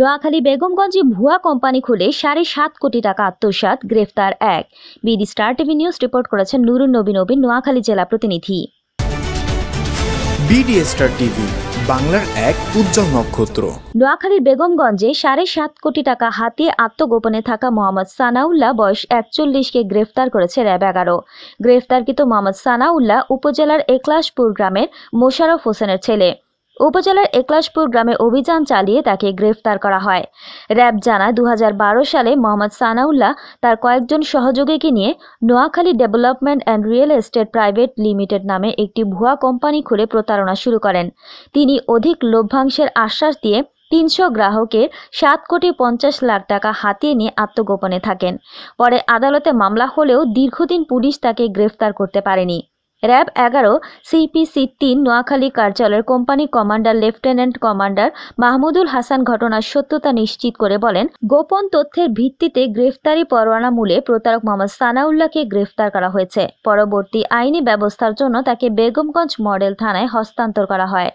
নোয়াখালী বেগমগঞ্জে ভুয়া কোম্পানি খুলে সাড়ে সাত কোটি টাকা আত্মসাত গ্রেফতার এক BD Star TV news report করেছেন নুরুন নবী নবীন নোয়াখালী জেলা প্রতিনিধি বাংলার এক উজ্জ্বল নক্ষত্র নোয়াখালীর বেগমগঞ্জে সাড়ে সাত কোটি টাকা হাতিয়ে আত্মগোপনে থাকা মোহাম্মদ সানাউল্লাহ বয়স একচল্লিশকে গ্রেফতার করেছে র্যাব এগারো গ্রেফতারকৃত মোহাম্মদ সানাউল্লাহ উপজেলার একলাশপুর গ্রামের মোশারফ হোসেনের ছেলে উপজেলার একলাশপুর গ্রামে অভিযান চালিয়ে তাকে গ্রেফতার করা হয় র্যাব জানায় দু সালে মোহাম্মদ সানাউল্লাহ তার কয়েকজন সহযোগীকে নিয়ে Noakhali Development and Real Estate Private Limited নামে একটি ভুয়া কোম্পানি খুলে প্রতারণা শুরু করেন তিনি অধিক লভ্যাংশের আশ্বাস দিয়ে তিনশো গ্রাহকের সাত কোটি পঞ্চাশ লাখ টাকা হাতিয়ে নিয়ে আত্মগোপনে থাকেন পরে আদালতে মামলা হলেও দীর্ঘদিন পুলিশ তাকে গ্রেফতার করতে পারেনি র্যাব এগারো সিপিসি তিন নোয়াখালী কার্যালয়ের company commander lieutenant commander Mahmudul Hasan ঘটনার সত্যতা নিশ্চিত করে বলেন গোপন তথ্যের ভিত্তিতে গ্রেফতারি পরোয়ানা মূলে প্রতারক মোহাম্মদ সানাউল্লাহকে গ্রেফতার করা হয়েছে পরবর্তী আইনি ব্যবস্থার জন্য তাকে বেগমগঞ্জ মডেল থানায় হস্তান্তর করা হয়